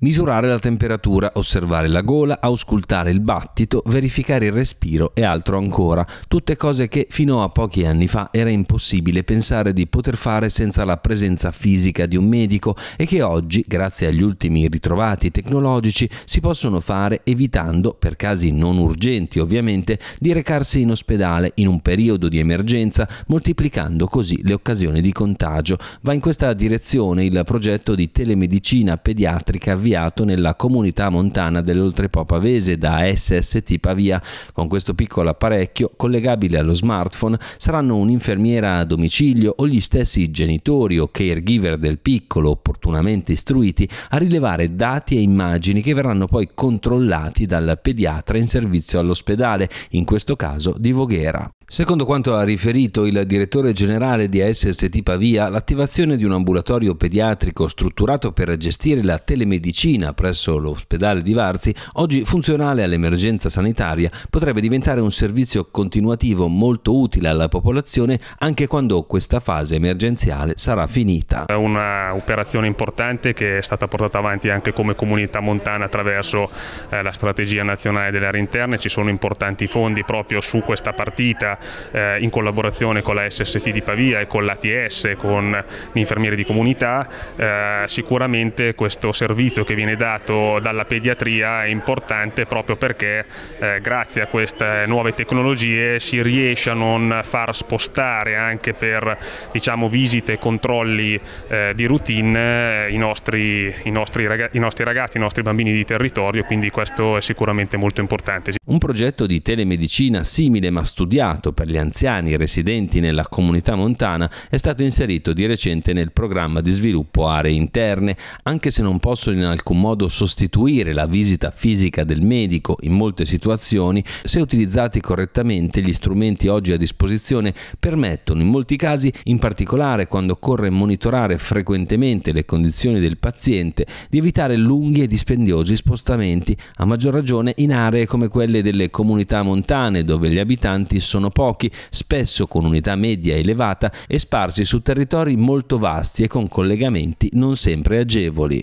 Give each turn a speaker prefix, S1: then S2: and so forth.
S1: Misurare la temperatura, osservare la gola, auscultare il battito, verificare il respiro e altro ancora, tutte cose che fino a pochi anni fa era impossibile pensare di poter fare senza la presenza fisica di un medico e che oggi, grazie agli ultimi ritrovati tecnologici, si possono fare evitando, per casi non urgenti ovviamente, di recarsi in ospedale in un periodo di emergenza, moltiplicando così le occasioni di contagio. Va in questa direzione il progetto di telemedicina pediatrica avviato nella comunità montana dell'Oltrepo Pavese da SST Pavia. Con questo piccolo apparecchio, collegabile allo smartphone, saranno un'infermiera a domicilio o gli stessi genitori o caregiver del piccolo opportunamente istruiti a rilevare dati e immagini che verranno poi controllati dal pediatra in servizio all'ospedale, in questo caso di Voghera. Secondo quanto ha riferito il direttore generale di ASST Pavia, l'attivazione di un ambulatorio pediatrico strutturato per gestire la telemedicina presso l'ospedale di Varzi, oggi funzionale all'emergenza sanitaria, potrebbe diventare un servizio continuativo molto utile alla popolazione anche quando questa fase emergenziale sarà finita.
S2: È un'operazione importante che è stata portata avanti anche come comunità montana attraverso eh, la strategia nazionale dell'area interna, ci sono importanti fondi proprio su questa partita eh, in collaborazione con la SST di Pavia e con l'ATS, con gli infermieri di comunità, eh, sicuramente questo servizio che viene dato dalla pediatria è importante proprio perché eh, grazie a queste nuove tecnologie si riesce a non far spostare anche per diciamo, visite e controlli eh, di routine eh, i nostri, i, nostri ragazzi, i nostri ragazzi, i nostri bambini di territorio, quindi questo è sicuramente molto importante. Un
S1: progetto di telemedicina simile ma studiato Stato per gli anziani residenti nella comunità montana è stato inserito di recente nel programma di sviluppo aree interne, anche se non possono in alcun modo sostituire la visita fisica del medico in molte situazioni, se utilizzati correttamente gli strumenti oggi a disposizione permettono in molti casi, in particolare quando occorre monitorare frequentemente le condizioni del paziente, di evitare lunghi e dispendiosi spostamenti, a maggior ragione in aree come quelle delle comunità montane dove gli abitanti sono pochi, spesso con unità media elevata e sparsi su territori molto vasti e con collegamenti non sempre agevoli.